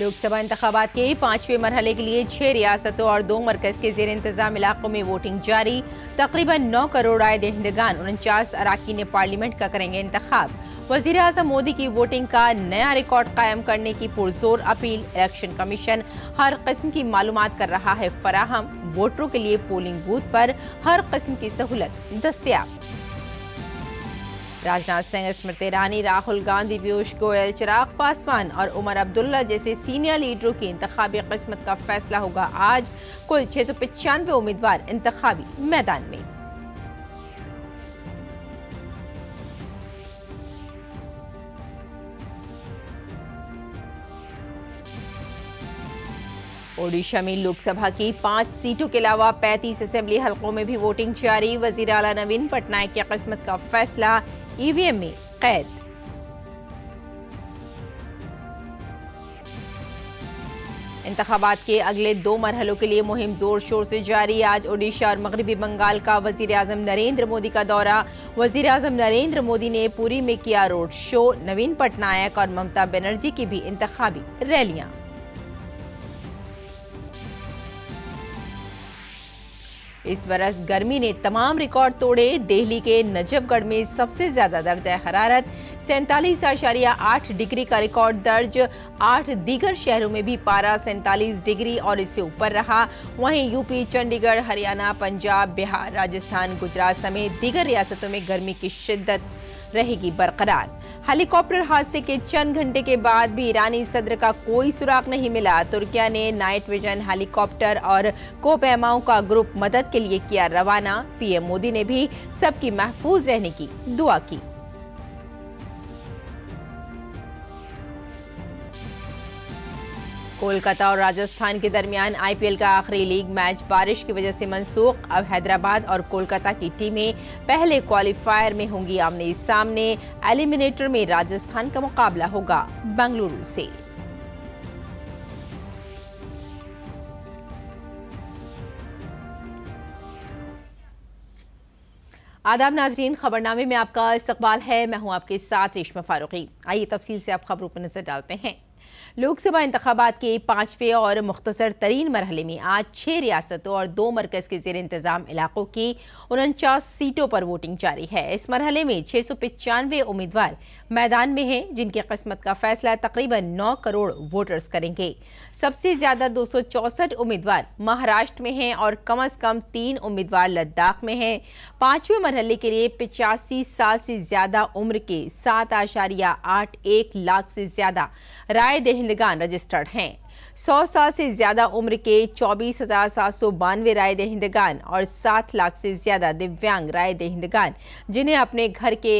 लोकसभा इंतबात के पांचवें मरहले के लिए छह रियासतों और दो मरकज के जेर इंतजाम इलाकों में वोटिंग जारी तकरीबन नौ करोड़ आए दहंदगान उनचास अराकी ने पार्लियामेंट का करेंगे इंतखब वजीर अजम मोदी की वोटिंग का नया रिकॉर्ड कायम करने की पुरजोर अपील इलेक्शन कमीशन हर किस्म की मालूम कर रहा है फराहम वोटरों के लिए पोलिंग बूथ पर हर किस्म की सहूलत दस्तियाब राजनाथ सिंह स्मृति ईरानी राहुल गांधी पीयूष गोयल चिराग पासवान और उमर अब्दुल्ला जैसे सीनियर लीडरों की इंतबी किस्मत का फैसला होगा आज कुल छह सौ पचानवे उम्मीदवार इंतबी मैदान में ओडिशा में लोकसभा की पांच सीटों के अलावा पैंतीस असेंबली हलकों में भी वोटिंग जारी वजीर अला नवीन पटनायक की किस्मत का फैसला ईवीएम में कैद इंतबात के अगले दो मरहलों के लिए मुहिम जोर शोर से जारी आज ओडिशा और मगरबी बंगाल का वजीर अजम नरेंद्र मोदी का दौरा वजीर अजम नरेंद्र मोदी ने पूरी में किया रोड शो नवीन पटनायक और ममता बनर्जी की भी इंतबी रैलियां इस बरस गर्मी ने तमाम रिकॉर्ड तोड़े दिल्ली के नजफगढ़ में सबसे ज्यादा दर्ज हरारत सैंतालीस आशारिया आठ डिग्री का रिकॉर्ड दर्ज आठ दीगर शहरों में भी पारा सैंतालीस डिग्री और इससे ऊपर रहा वहीं यूपी चंडीगढ़ हरियाणा पंजाब बिहार राजस्थान गुजरात समेत दीगर रियासतों में गर्मी की शिद्दत रहेगी बरकरार हेलीकॉप्टर हादसे के चंद घंटे के बाद भी ईरानी सदर का कोई सुराग नहीं मिला तुर्किया ने नाइट विजन हेलीकॉप्टर और कोपैमाओं का ग्रुप मदद के लिए किया रवाना पीएम मोदी ने भी सबकी महफूज रहने की दुआ की कोलकाता और राजस्थान के दरमियान आईपीएल का आखिरी लीग मैच बारिश की वजह से मनसूख अब हैदराबाद और कोलकाता की टीमें पहले क्वालिफायर में होंगी आमने सामने एलिमिनेटर में राजस्थान का मुकाबला होगा बेंगलुरु से आदाब नाजरीन खबरनामे में आपका इस्तकबाल है मैं हूं आपके साथ रेशमा फारूकी आइए तफसील से आप खबरों पर नजर डालते हैं लोकसभा इंतबात के पाँचवें और मुख्तर तरीन मरहले में आज छः रियासतों और दो मरकज़ के जेर इंतज़ाम इलाकों की उनचास सीटों पर वोटिंग जारी है इस मरहले में छः सौ पचानवे उम्मीदवार मैदान में हैं जिनकी किस्मत का फैसला तकरीबन नौ करोड़ वोटर्स करेंगे सबसे ज़्यादा दो सौ चौसठ उम्मीदवार महाराष्ट्र में हैं और कम अज़ कम तीन उम्मीदवार लद्दाख में हैं पाँचवें मरहले के लिए पचासी साल से ज़्यादा उम्र के सात आशारिया आठ एक लाख से ज़्यादा राय हिंदगान रजिस्टर्ड हैं सौ साल से ज़्यादा उम्र के चौबीस हज़ार सात सौ बानवे राय दहिंदगान और सात लाख से ज़्यादा दिव्यांग राय दहिंदगान जिन्हें अपने घर के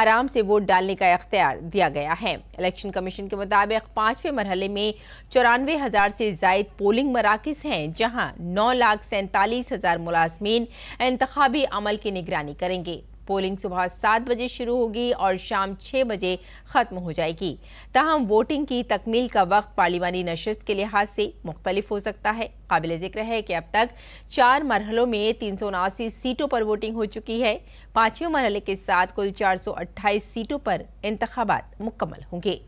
आराम से वोट डालने का अख्तियार दिया गया है इलेक्शन कमीशन के मुताबिक पांचवें मरहले में चौरानवे हज़ार से जायद पोलिंग मराकज़ हैं जहाँ नौ लाख सैंतालीस हज़ार मुलाजमीन इंतबी अमल की निगरानी करेंगे पोलिंग सुबह सात बजे शुरू होगी और शाम छः बजे ख़त्म हो जाएगी तहम वोटिंग की तकमील का वक्त पार्लिमानी नशस्त के लिहाज से मुख्तलिफ हो सकता है काबिल जिक्र है कि अब तक चार मरहलों में तीन सौ उनासी सीटों पर वोटिंग हो चुकी है पाँचवें मरहले के साथ कुल चार सौ अट्ठाईस सीटों पर इंतबात मुकम्मल होंगे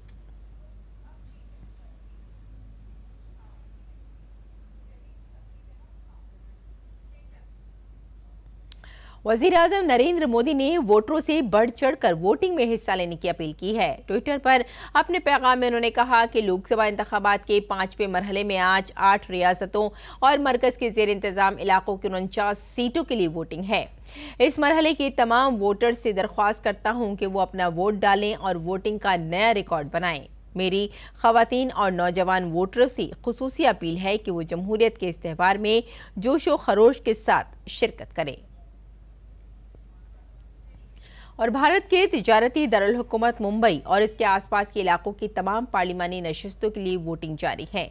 वजीर अजम नरेंद्र मोदी ने वोटरों से बढ़ चढ़कर वोटिंग में हिस्सा लेने की अपील की है ट्विटर पर अपने पैगाम में उन्होंने कहा कि लोकसभा इंतबात के पांचवें मरहले में आज आठ रियासतों और मरकज के जेर इंतजाम इलाकों की उनचास सीटों के लिए वोटिंग है इस मरहले के तमाम वोटर से दरख्वास्त करता हूँ कि वो अपना वोट डालें और वोटिंग का नया रिकॉर्ड बनाएं मेरी खातन और नौजवान वोटरों से खसूसी अपील है कि वो जमहूरियत के इस त्यौहार में जोश व खरोश के साथ शिरकत करें और भारत के तजारती दारकूमत मुंबई और इसके आसपास के इलाकों की तमाम पार्लिमानी नशस्तों के लिए वोटिंग जारी है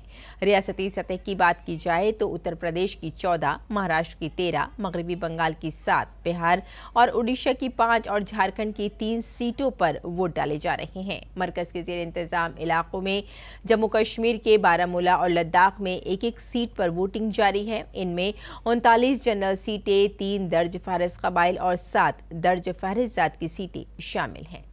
रियासती सतह की बात की जाए तो उत्तर प्रदेश की चौदह महाराष्ट्र की तेरह मगरबी बंगाल की सात बिहार और उड़ीसा की पाँच और झारखंड की तीन सीटों पर वोट डाले जा रहे हैं मरकज के जेर इंतजाम इलाकों में जम्मू कश्मीर के बारामूला और लद्दाख में एक एक सीट पर वोटिंग जारी है इनमें उनतालीस जनरल सीटें तीन दर्ज फारस कबाइल और सात दर्ज फहरिस्त की सीटें शामिल हैं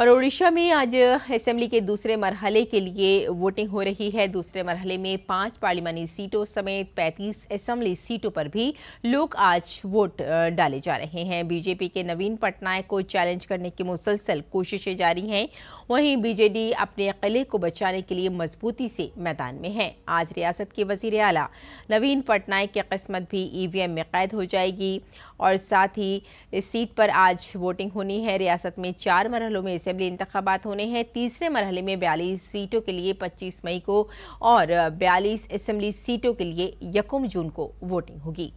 और ओडिशा में आज असेंबली के दूसरे मरहले के लिए वोटिंग हो रही है दूसरे मरहले में पांच पार्लिमानी सीटों समेत 35 असेंबली सीटों पर भी लोग आज वोट डाले जा रहे हैं बीजेपी के नवीन पटनायक को चैलेंज करने की मुसलसल कोशिशें जारी हैं वहीं बीजेडी अपने किले को बचाने के लिए मजबूती से मैदान में है आज रियासत के वजीर अला नवीन पटनायक की किस्मत भी ई में कैद हो जाएगी और साथ ही इस सीट पर आज वोटिंग होनी है रियासत में चार मरहलों में असम्बली इंतबात होने हैं तीसरे मरहले में बयालीस सीटों के लिए पच्चीस मई को और बयालीस असम्बली सीटों के लिए यकुम जून को वोटिंग होगी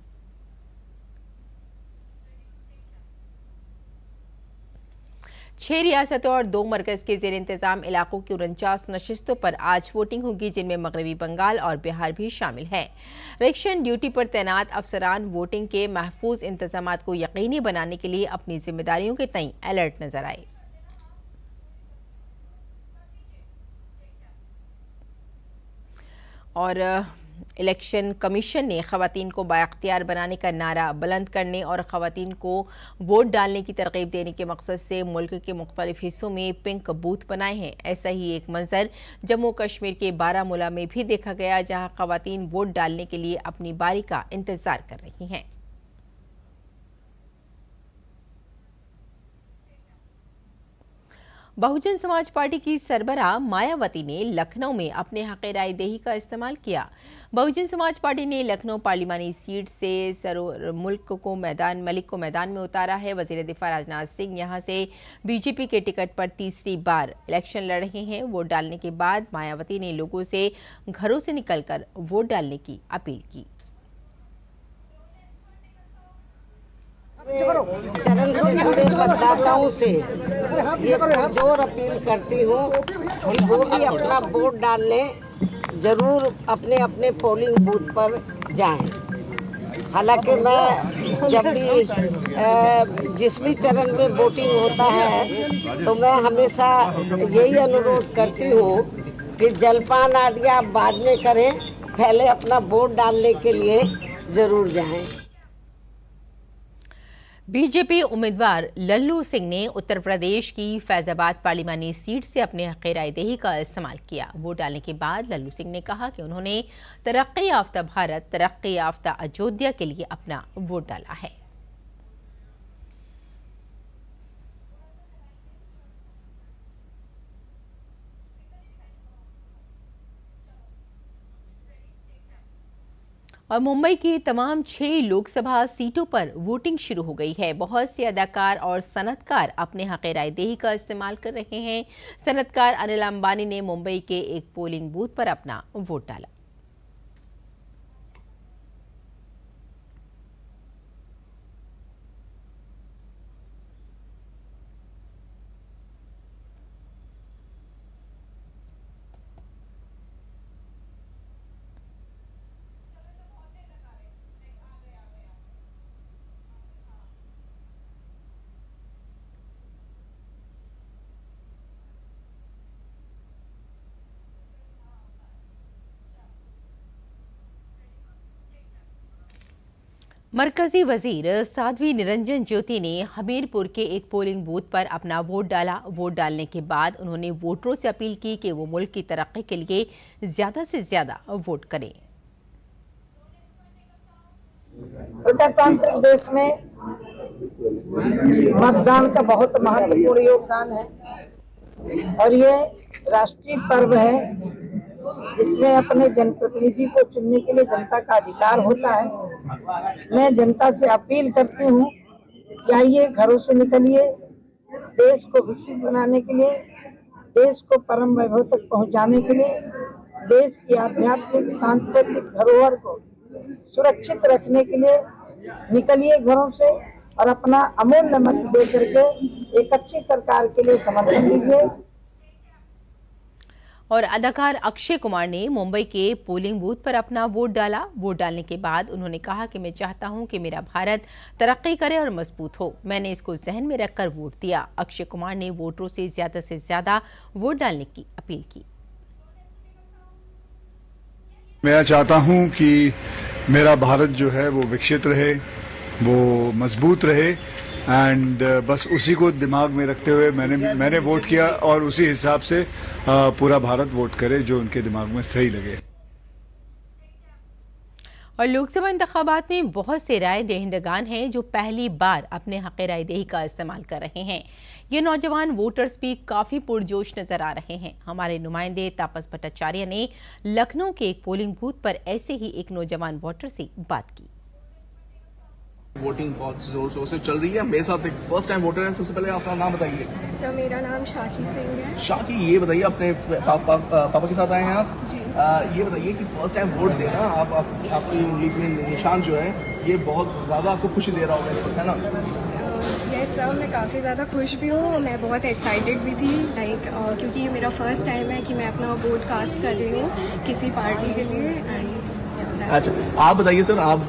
छह रियासतों और दो मरकज के जेर इंतजाम इलाकों की उनचास नशस्तों पर आज वोटिंग होगी जिनमें मगरबी बंगाल और बिहार भी शामिल है इलेक्शन ड्यूटी पर तैनात अफसरान वोटिंग के महफूज इंतजाम को यकीनी बनाने के लिए अपनी जिम्मेदारियों के तय अलर्ट नजर आए और इलेक्शन कमीशन ने खातन को बाख्तियार बनाने का नारा बुलंद करने और ख़वान को वोट डालने की तरकीब देने के मकसद से मुल्क के मुख्तलिफ हिस्सों में पिंक बूथ बनाए हैं ऐसा ही एक मंजर जम्मू कश्मीर के बारामूला में भी देखा गया जहाँ खवतिन वोट डालने के लिए अपनी बारी का इंतज़ार कर रही हैं बहुजन समाज पार्टी की सरबरा मायावती ने लखनऊ में अपने हक रायदेही का इस्तेमाल किया बहुजन समाज पार्टी ने लखनऊ पार्लिमानी सीट से सरो मुल्क को मैदान मलिक को मैदान में उतारा है वजीर दिफा राजनाथ सिंह यहां से बीजेपी के टिकट पर तीसरी बार इलेक्शन लड़ रहे हैं वोट डालने के बाद मायावती ने लोगों से घरों से निकलकर वोट डालने की अपील की चरण से मतदाताओं से हाँ, ये हाँ। जोर अपील करती हूँ कि वो भी हाँ। अपना वोट डालने जरूर अपने अपने पोलिंग बूथ पर जाएं। हालांकि मैं जब भी जिस भी चरण में वोटिंग होता है तो मैं हमेशा यही अनुरोध करती हूँ कि जलपान आदि आप बाद में करें पहले अपना वोट डालने के लिए ज़रूर जाएं बीजेपी उम्मीदवार लल्लू सिंह ने उत्तर प्रदेश की फैजाबाद पार्लिमानी सीट से अपने हक का इस्तेमाल किया वोट डालने के बाद लल्लू सिंह ने कहा कि उन्होंने तरक्की याफ्ता भारत तरक्की याफ्ता अयोध्या के लिए अपना वोट डाला है और मुंबई की तमाम छह लोकसभा सीटों पर वोटिंग शुरू हो गई है बहुत से अदाकार और सनतकार अपने हक रायदेही का इस्तेमाल कर रहे हैं सनतकार अनिल अंबानी ने मुंबई के एक पोलिंग बूथ पर अपना वोट डाला मरकजी वजीर साध्वी निरंजन ज्योति ने हमीरपुर के एक पोलिंग बूथ पर अपना वोट डाला वोट डालने के बाद उन्होंने वोटरों से अपील की कि वो मुल्क की तरक्की के लिए ज़्यादा से ज़्यादा वोट करें उत्तर प्रदेश में मतदान का बहुत महत्वपूर्ण योगदान है और ये राष्ट्रीय पर्व है इसमें अपने जनप्रतिनिधि को चुनने के लिए जनता का अधिकार होता है मैं जनता से अपील करती हूँ कि आइए घरों से निकलिए देश को विकसित बनाने के लिए देश को परम वैभव तक पहुँचाने के लिए देश की आध्यात्मिक सांस्कृतिक धरोहर को सुरक्षित रखने के लिए निकलिए घरों से और अपना अमूल्य मत दे करके एक अच्छी सरकार के लिए समर्थन दीजिए और अदाकार अक्षय कुमार ने मुंबई के पोलिंग बूथ पर अपना वोट डाला वोट डालने के बाद उन्होंने कहा कि मैं चाहता हूं कि मेरा भारत तरक्की करे और मजबूत हो मैंने इसको जहन में रखकर वोट दिया अक्षय कुमार ने वोटरों से ज्यादा से ज्यादा वोट डालने की अपील की मैं चाहता हूं कि मेरा भारत जो है वो विकसित रहे वो मजबूत रहे एंड uh, बस उसी को दिमाग में रखते हुए मैंने मैंने वोट किया और उसी हिसाब से uh, पूरा भारत वोट करे जो उनके दिमाग में सही लगे और लोकसभा इंतबात में बहुत से राय दहिंदगान हैं जो पहली बार अपने हक राय दही का इस्तेमाल कर रहे हैं ये नौजवान वोटर्स भी काफ़ी पुरजोश नज़र आ रहे हैं हमारे नुमाइंदे तापस भट्टाचार्य ने लखनऊ के एक पोलिंग बूथ पर ऐसे ही एक नौजवान वोटर से बात की वोटिंग बहुत जोर शोर से चल रही है मेरे साथ एक फर्स्ट टाइम वोटर है सबसे पहले आपका नाम बताइए सर मेरा नाम शाकी सिंह है शाकी ये बताइए अपने पापा पा, पा, पापा के साथ आए हैं आप जी आ, ये बताइए कि फर्स्ट टाइम वोट देना आप, आप आपकी उंगली में निशान जो है ये बहुत ज़्यादा आपको खुशी दे रहा होगा इस वक्त है ना यस uh, सर मैं काफ़ी ज़्यादा खुश भी हूँ मैं बहुत एक्साइटेड भी थी लाइक uh, क्योंकि ये मेरा फर्स्ट टाइम है कि मैं अपना वोट कास्ट कर रही हूँ किसी पार्टी के लिए एंड अच्छा आप बताइए सर आप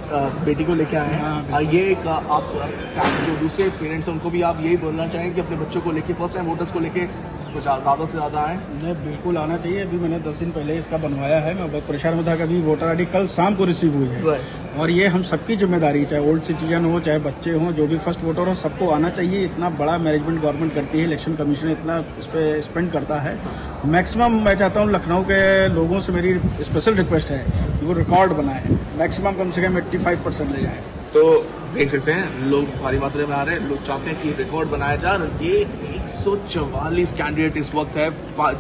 बेटी को लेके आए हैं हाँ, ये एक आप जो दूसरे पेरेंट्स हैं उनको भी आप यही बोलना चाहेंगे कि अपने बच्चों को लेके फर्स्ट टाइम वोटर्स को लेके कुछ ज़्यादा से ज़्यादा आए नहीं बिल्कुल आना चाहिए अभी मैंने दस दिन पहले इसका बनवाया है मैं बहुत परेशान में था कि अभी वोटर आई कल शाम को रिसीव हुई है और ये हम सबकी जिम्मेदारी चाहे ओल्ड सिटीजन हो चाहे बच्चे हों जो भी फर्स्ट वोटर हो सबको आना चाहिए इतना बड़ा मैनेजमेंट गवर्नमेंट करती है इलेक्शन कमीशन इतना इस पर स्पेंड करता है मैक्सिमम मैं चाहता हूँ लखनऊ के लोगों से मेरी स्पेशल रिक्वेस्ट है वो रिकॉर्ड बनाए मैक्सिमम कम से कम एट्टी फाइव परसेंट ले जाए तो देख सकते हैं लोग भारी मात्रा में आ रहे हैं लोग चाहते हैं कि रिकॉर्ड बनाया जाए और ये चवालीस कैंडिडेट इस वक्त है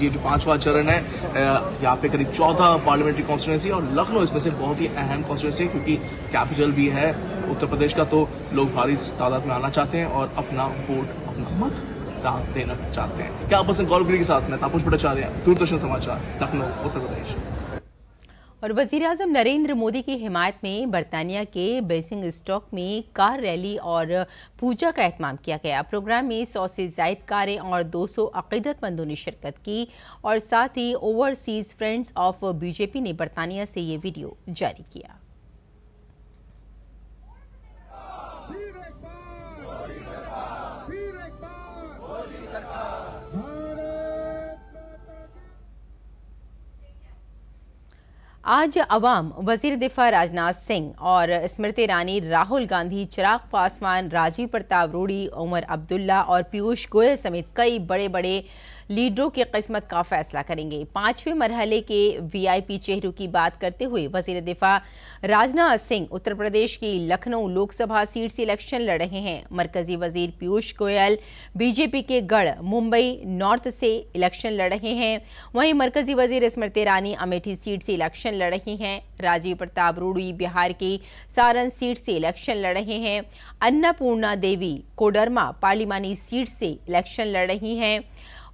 ये जो पांचवा चरण है यहाँ पे करीब चौदह पार्लियामेंट्री कॉन्स्टिट्यूंसी और लखनऊ इसमें से बहुत ही अहम कॉन्स्टिट्यूंसी है क्योंकि कैपिटल भी है उत्तर प्रदेश का तो लोग भारी तादाद में आना चाहते हैं और अपना वोट अपना मत देना चाहते हैं क्या आप पसंद गौरव के साथ में तापुष भट्टाचार्य दूरदर्शन समाचार लखनऊ उत्तर प्रदेश और वजीर अजम नरेंद्र मोदी की हिमायत में बरतानिया के बेसिंग स्टॉक में कार रैली और पूजा का अहतमाम किया गया प्रोग्राम में सौ से जायद कारें और दो सौ अकीदतमंदों ने शिरकत की और साथ ही ओवरसीज फ्रेंड्स ऑफ बीजेपी ने बरतानिया से ये वीडियो जारी किया आज अवाम वजीर दिफा राजनाथ सिंह और स्मृति ईरानी राहुल गांधी चिराग पासवान राजीव प्रताप रूढ़ी उमर अब्दुल्ला और पीयूष गोयल समेत कई बड़े बड़े लीडरों की किस्मत का फैसला करेंगे पांचवें मरहले के वीआईपी चेहरों की बात करते हुए वजीर दिफा राजनाथ सिंह उत्तर प्रदेश की लखनऊ लोकसभा सीट से इलेक्शन लड़ रहे हैं मरकजी वजीर पीयूष गोयल बीजेपी के गढ़ मुंबई नॉर्थ से इलेक्शन लड़ रहे हैं वहीं मरकजी वजीर स्मृति ईरानी अमेठी सीट से इलेक्शन लड़ रही हैं राजीव प्रताप रूड़ी बिहार की सारण सीट से इलेक्शन लड़ रहे हैं अन्नापूर्णा देवी कोडरमा पार्लिमानी सीट से इलेक्शन लड़ रही हैं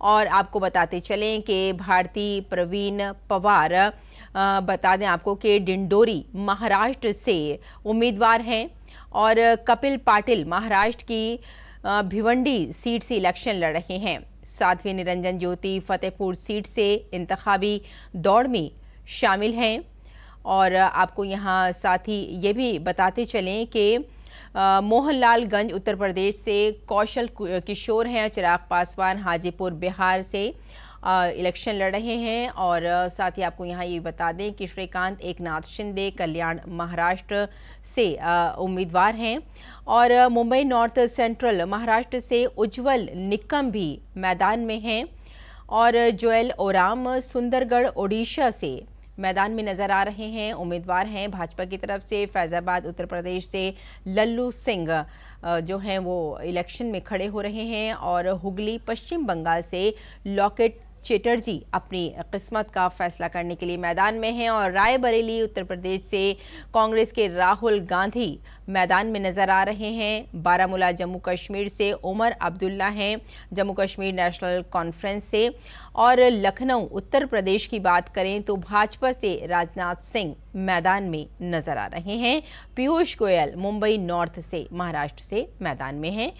और आपको बताते चलें कि भारती प्रवीण पवार बता दें आपको कि डिंडोरी महाराष्ट्र से उम्मीदवार हैं और कपिल पाटिल महाराष्ट्र की भिवंडी सीट से इलेक्शन लड़ रहे हैं साथवी निरंजन ज्योति फतेहपुर सीट से इंतबी दौड़ में शामिल हैं और आपको यहाँ साथ ही ये भी बताते चलें कि मोहनलालगंज उत्तर प्रदेश से कौशल किशोर हैं चिराग पासवान हाजीपुर बिहार से इलेक्शन लड़ रहे हैं और साथ ही आपको यहाँ ये बता दें कि श्रीकांत एकनाथ शिंदे कल्याण महाराष्ट्र से उम्मीदवार हैं और मुंबई नॉर्थ सेंट्रल महाराष्ट्र से उज्जवल निकम भी मैदान में हैं और जोएल ओराम सुंदरगढ़ ओडिशा से मैदान में नजर आ रहे हैं उम्मीदवार हैं भाजपा की तरफ से फैज़ाबाद उत्तर प्रदेश से लल्लू सिंह जो हैं वो इलेक्शन में खड़े हो रहे हैं और हुगली पश्चिम बंगाल से लॉकेट चटर्जी अपनी किस्मत का फैसला करने के लिए मैदान में हैं और रायबरेली उत्तर प्रदेश से कांग्रेस के राहुल गांधी मैदान में नज़र आ रहे हैं बारामूला जम्मू कश्मीर से उमर अब्दुल्ला हैं जम्मू कश्मीर नेशनल कॉन्फ्रेंस से और लखनऊ उत्तर प्रदेश की बात करें तो भाजपा से राजनाथ सिंह मैदान में नज़र आ रहे हैं पीयूष गोयल मुंबई नॉर्थ से महाराष्ट्र से मैदान में हैं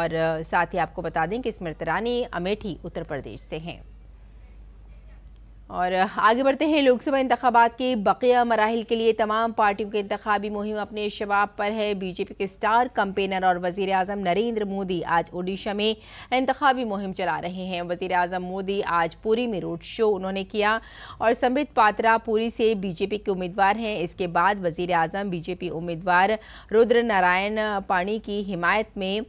और साथ ही आपको बता दें कि स्मृति ईरानी अमेठी उत्तर प्रदेश से हैं और आगे बढ़ते हैं लोकसभा इंतबात के बकिया मराहल के लिए तमाम पार्टियों की इंतबी मुहिम अपने शबाब पर है बीजेपी के स्टार कंपेनर और वजीर अजम नरेंद्र मोदी आज ओडिशा में इंतबी मुहिम चला रहे हैं वजीर अजम मोदी आज पुरी में रोड शो उन्होंने किया और संबित पात्रा पुरी से बीजेपी के उम्मीदवार हैं इसके बाद वजीर अजम बीजेपी उम्मीदवार रुद्र नारायण पाणी की हिमायत में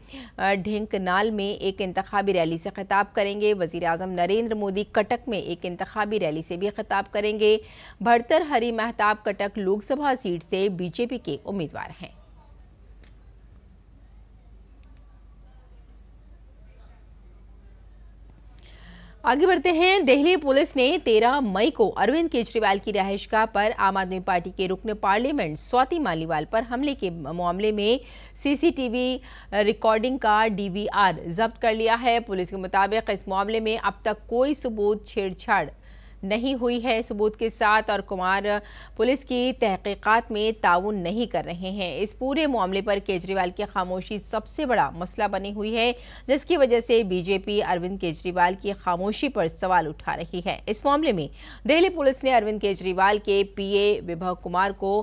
ढेंकनाल में एक इंतबी रैली से खिताब करेंगे वजीर अजम नरेंद्र मोदी कटक में एक इंतबी रैली रैली से भी खिताब करेंगे भड़तर हरी महताब कटक लोकसभा सीट से बीजेपी के उम्मीदवार हैं आगे बढ़ते हैं दिल्ली पुलिस ने 13 मई को अरविंद केजरीवाल की रहायशगाह पर आम आदमी पार्टी के रुकने पार्लियामेंट स्वाति मालीवाल पर हमले के मामले में सीसीटीवी रिकॉर्डिंग का डीवीआर जब्त कर लिया है पुलिस के मुताबिक इस मामले में अब तक कोई सबूत छेड़छाड़ नहीं हुई है सबूत के साथ और कुमार पुलिस की तहकीकात में ताउन नहीं कर रहे हैं इस पूरे मामले पर केजरीवाल की खामोशी सबसे बड़ा मसला बनी हुई है जिसकी वजह से बीजेपी अरविंद केजरीवाल की खामोशी पर सवाल उठा रही है इस मामले में दिल्ली पुलिस ने अरविंद केजरीवाल के पीए विभव कुमार को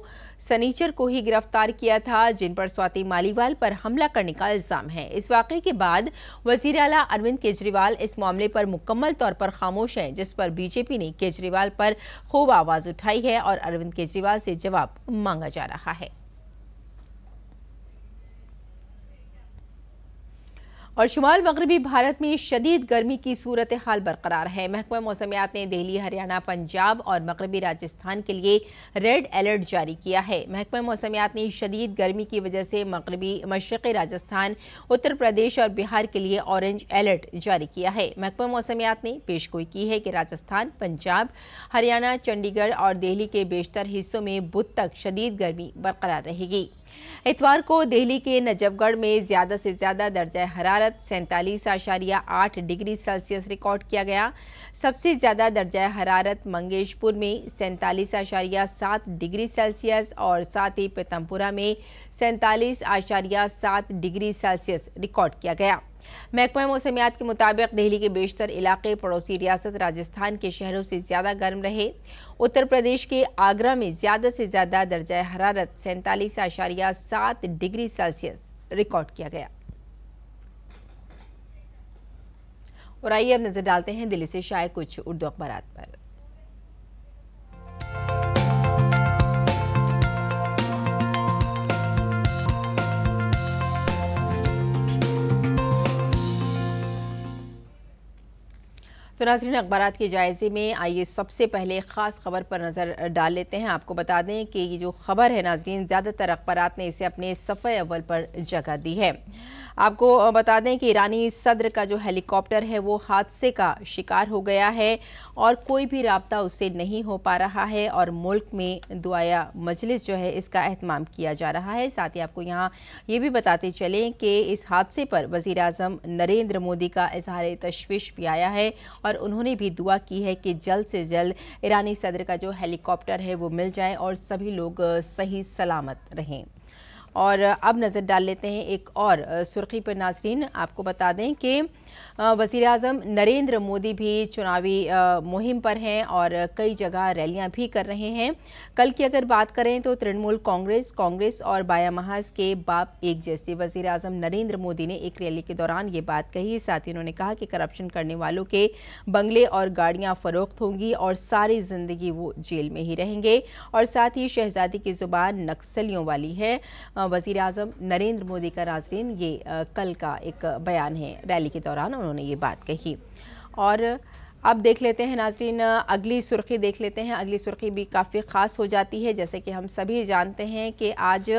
सनीचर को ही गिरफ्तार किया था जिन पर स्वाति मालीवाल पर हमला करने का इल्जाम है इस वाक़े के बाद वजीर अला अरविंद केजरीवाल इस मामले पर मुकम्मल तौर पर खामोश हैं जिस पर बीजेपी ने केजरीवाल पर खूब आवाज उठाई है और अरविंद केजरीवाल से जवाब मांगा जा रहा है और शुमाल मगरबी भारत में शदीद गर्मी की सूरत हाल बरकरार है महकमा मौसमियात ने दिल्ली हरियाणा पंजाब और मगरबी राजस्थान के लिए रेड अलर्ट जारी किया है महकमा मौसमियात ने शदीद गर्मी की वजह से मगरबी मशरक़ी राजस्थान उत्तर प्रदेश और बिहार के लिए ऑरेंज अलर्ट जारी किया है महकमा मौसमियात ने पेश गोई की है कि राजस्थान पंजाब हरियाणा चंडीगढ़ और दिल्ली के बेशतर हिस्सों में बुध तक शदीद गर्मी बरकरार रहेगी इतवार को दिल्ली के नजफगढ़ में ज़्यादा से ज़्यादा दर्जा हरारत सैंतालीस आशारिया आठ डिग्री सेल्सियस रिकॉर्ड किया गया सबसे ज़्यादा दर्जा हरारत मंगेशपुर में सैंतालीस आशारिया सात डिग्री सेल्सियस और साथ ही पीतमपुरा में सैंतालीस आशारिया सात डिग्री सेल्सियस रिकॉर्ड किया गया महकमा मौसमियात के मुताबिक दिल्ली के बेशतर इलाके पड़ोसी रियासत राजस्थान के शहरों से ज़्यादा गर्म रहे उत्तर प्रदेश के आगरा में ज़्यादा से ज़्यादा दर्ज हरारत सैंतालीस आशारिया सात डिग्री सेल्सियस रिकॉर्ड किया गया और आइए अब नज़र डालते हैं दिल्ली से शायद कुछ उर्दू अखबार पर तो नाजरीन अखबार के जायजे में आइए सबसे पहले ख़ास खबर पर नज़र डाल लेते हैं आपको बता दें कि ये जो खबर है नाजरीन ज़्यादातर अखबार ने इसे अपने सफ़े अव्वल पर जगह दी है आपको बता दें कि ईरानी सदर का जो हेलीकॉप्टर है वो हादसे का शिकार हो गया है और कोई भी रबता उससे नहीं हो पा रहा है और मुल्क में दुआया मजलिस जो है इसका अहतमाम किया जा रहा है साथ ही आपको यहाँ ये भी बताते चलें कि इस हादसे पर वज़ी अजम नरेंद्र मोदी का इजहार तशवीश भी आया है और और उन्होंने भी दुआ की है कि जल्द से जल्द ईरानी सदर का जो हेलीकॉप्टर है वो मिल जाए और सभी लोग सही सलामत रहें और अब नज़र डाल लेते हैं एक और सुर्खी पर नाजरीन आपको बता दें कि वजीर अजम नरेंद्र मोदी भी चुनावी मुहिम पर हैं और कई जगह रैलियां भी कर रहे हैं कल की अगर बात करें तो तृणमूल कांग्रेस कांग्रेस और बाया महाज के बाप एक जैसे वजीर अजम नरेंद्र मोदी ने एक रैली के दौरान ये बात कही साथ ही उन्होंने कहा कि करप्शन करने वालों के बंगले और गाड़ियाँ फरोख्त होंगी और सारी जिंदगी वो जेल में ही रहेंगे और साथ ही शहजादी की जुबान नक्सलियों वाली है वजीर अजम नरेंद्र मोदी का नाजरीन ये कल का एक बयान है रैली के दौरान उन्होंने ये बात कही और अब देख लेते हैं नाजरीन अगली सुर्खी देख लेते हैं अगली सुर्खी भी काफ़ी ख़ास हो जाती है जैसे कि हम सभी जानते हैं कि आज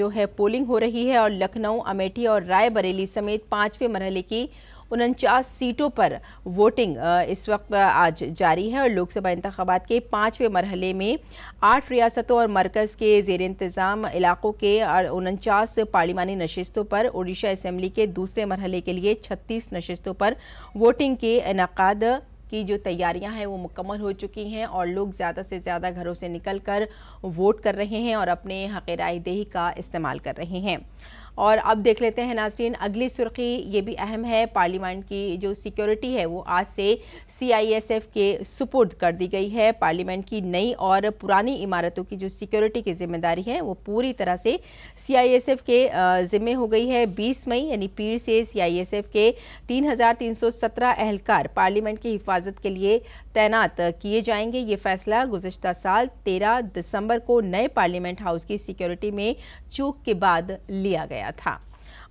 जो है पोलिंग हो रही है और लखनऊ अमेठी और रायबरेली समेत पाँचवें मरहले की उनचास सीटों पर वोटिंग इस वक्त आज जारी है और लोकसभा इंतबात के पाँचवें मरहले में आठ रियासतों और मरकज़ के जेर इंतज़ाम इलाक़ों के उनचास पार्लिमानी नशस्तों पर उड़ीसा इसम्बली के दूसरे मरहले के लिए छत्तीस नशस्तों पर वोटिंग के इनका की जो तैयारियां हैं वो मुकम्मल हो चुकी हैं और लोग ज़्यादा से ज़्यादा घरों से निकल कर वोट कर रहे हैं और अपने हक़ रायदेही का इस्तेमाल कर रहे हैं और अब देख लेते हैं नाजरीन अगली सुर्खी ये भी अहम है पार्लियामेंट की जो सिक्योरिटी है वो आज से सीआईएसएफ के सुपुर्द कर दी गई है पार्लियामेंट की नई और पुरानी इमारतों की जो सिक्योरिटी की जिम्मेदारी है वो पूरी तरह से सीआईएसएफ के जिम्मे हो गई है 20 मई यानी पीर से सीआईएसएफ के 3,317 एहलकार पार्लियामेंट की हिफाजत के लिए तैनात किए जाएंगे ये फैसला गुजशत साल 13 दिसंबर को नए पार्लियामेंट हाउस की सिक्योरिटी में चूक के बाद लिया गया था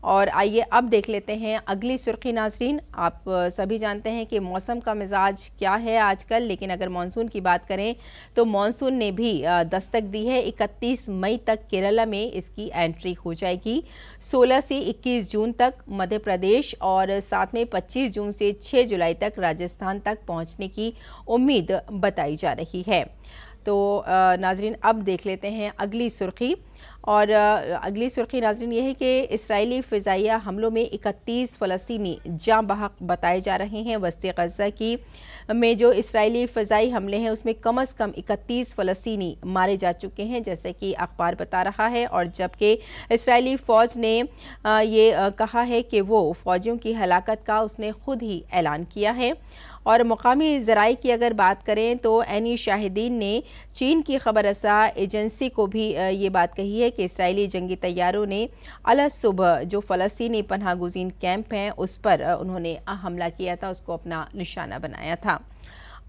और आइए अब देख लेते हैं अगली सुर्खी नाजरीन आप सभी जानते हैं कि मौसम का मिजाज क्या है आजकल लेकिन अगर मानसून की बात करें तो मानसून ने भी दस्तक दी है 31 मई तक केरला में इसकी एंट्री हो जाएगी 16 से 21 जून तक मध्य प्रदेश और साथ में 25 जून से 6 जुलाई तक राजस्थान तक पहुंचने की उम्मीद बताई जा रही है तो नाजरीन अब देख लेते हैं अगली सुर्खी और अगली सुर्खी नाजरन ये है कि इसराइली फ़िज़ाइया हमलों में इकतीस फ़लस्तनी जाँ बहक बताए जा रहे हैं वस्ती गज़ा की में जो इसराइली फजाई हमले हैं उसमें कम अज़ कम इकतीस फ़लस्तनी मारे जा चुके हैं जैसे कि अखबार बता रहा है और जबकि इसराइली फ़ौज ने ये कहा है कि वो फ़ौजियों की हलाकत का उसने खुद ही ऐलान किया है और मकामी ज़राए की अगर बात करें तो एनी शाहिदीन ने चीन की खबर रसा एजेंसी को भी ये बात कही रही है कि इसराइली जंगी तैयारों ने अल सुबह जो फ़लस्तीनी पन्हा गुजीन कैंप हैं उस पर उन्होंने हमला किया था उसको अपना निशाना बनाया था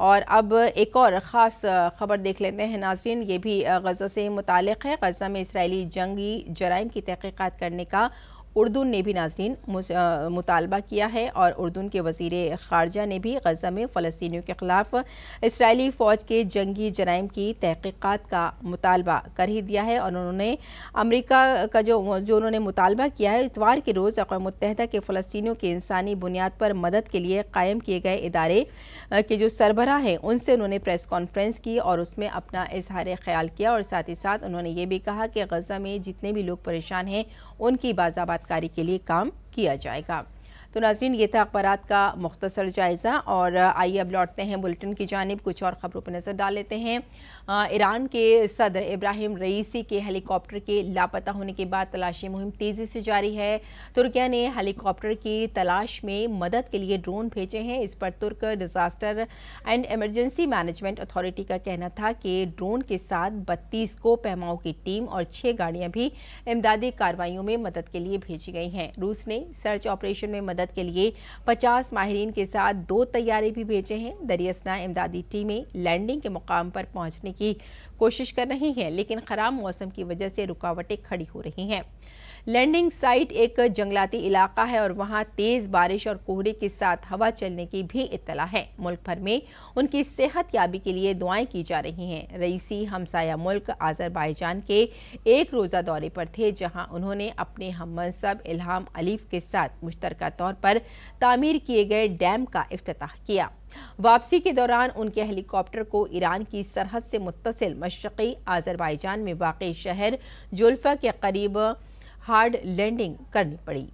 और अब एक और ख़ास ख़बर देख लेते हैं नाजरीन ये भी गज़ा से मुतल है गज़ा में इसराइली जंगी जराइम की तहकीक़ात करने का उर्दून ने भी नाजरीन मुतालबा किया है और उर्दून के वजीर खारजा ने भी गजा में फ़लस्तियों के ख़िलाफ़ इसराइली फ़ौज के जंगी जराइम की तहकीक़ात का मुतालबा कर ही दिया है और उन्होंने अमरीका का जो जो उन्होंने मुतालबा किया है इतवार के रोज़ अकवा मुतहदा के फ़लस्तियों के इंसानी बुनियाद पर मदद के लिए कायम किए गए इदारे के जो सरबरा हैं उनसे उन्होंने प्रेस कॉन्फ्रेंस की और उसमें अपना इजहार ख्याल किया और साथ ही साथ उन्होंने ये भी कहा कि गजा में जितने भी लोग परेशान हैं उनकी बाजाबात हिदायतकारी के लिए काम किया जाएगा तो नाजरीन ये था अखबार का मुख्तर जायज़ा और आइए अब लौटते हैं बुलेटिन की जानब कुछ और ख़बरों पर नज़र डाल लेते हैं ईरान के सदर इब्राहिम रईसी के हेलीकॉप्टर के लापता होने के बाद तलाशी मुहिम तेज़ी से जारी है तुर्किया ने हेलीकॉप्टर की तलाश में मदद के लिए ड्रोन भेजे हैं इस पर Turk disaster and emergency management authority का कहना था कि ड्रोन के साथ बत्तीस को पैमाओं की टीम और छः गाड़ियाँ भी इमदादी कार्रवाइयों में मदद के लिए भेजी गई हैं रूस ने सर्च ऑपरेशन में मदद मदद के लिए 50 माहरीन के साथ दो तैयारे भी भेजे हैं दरियसना इमदादी टीमें लैंडिंग के मुकाम पर पहुंचने की कोशिश कर रही हैं लेकिन ख़राब मौसम की वजह से रुकावटें खड़ी हो रही हैं लैंडिंग साइट एक जंगलाती इलाका है और वहां तेज़ बारिश और कोहरे के साथ हवा चलने की भी इतला है मुल्क भर में उनकी सेहत याबी के लिए दुआएं की जा रही हैं रईसी हमसाया मुल्क आज़रबाईजान के एक रोज़ा दौरे पर थे जहां उन्होंने अपने हम मनसब इल्हाम अलीफ के साथ मुश्तर तौर तौर पर तामीर किए गए डैम का अफ्ताह किया वापसी के दौरान उनके हेलीकॉप्टर को ईरान की सरहद से मुतसिल मशरक़ी आज़रबाईजान में वाक़ शहर जुल्फा के करीब हार्ड लैंडिंग करनी पड़ी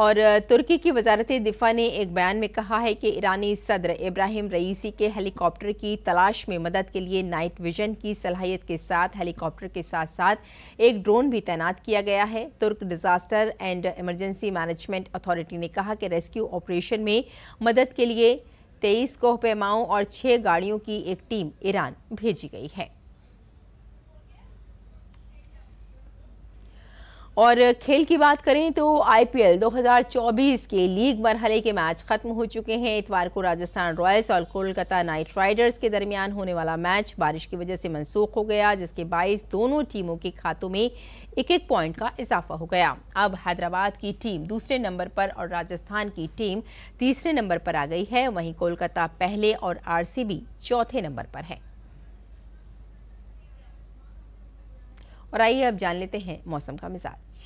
और तुर्की की वजारत दिफा ने एक बयान में कहा है कि ईरानी सदर इब्राहिम रईसी के हेलीकॉप्टर की तलाश में मदद के लिए नाइट विजन की सलाहियत के साथ हेलीकॉप्टर के साथ साथ एक ड्रोन भी तैनात किया गया है Turk disaster and emergency management authority ने कहा कि रेस्क्यू ऑपरेशन में मदद के लिए तेईस कोह पैमाओं और छः गाड़ियों की एक टीम ईरान भेजी गई है और खेल की बात करें तो आईपीएल 2024 के लीग मरहले के मैच खत्म हो चुके हैं इतवार को राजस्थान रॉयल्स और कोलकाता नाइट राइडर्स के दरमियान होने वाला मैच बारिश की वजह से मनसूख हो गया जिसके बाईस दोनों टीमों के खातों में एक एक पॉइंट का इजाफा हो गया अब हैदराबाद की टीम दूसरे नंबर पर और राजस्थान की टीम तीसरे नंबर पर आ गई है वहीं कोलकाता पहले और आर चौथे नंबर पर है और आइए अब जान लेते हैं मौसम का मिजाज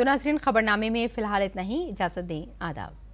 तो नाजरीन खबरनामे में फिलहाल इतना ही इजाज़त दें आदाब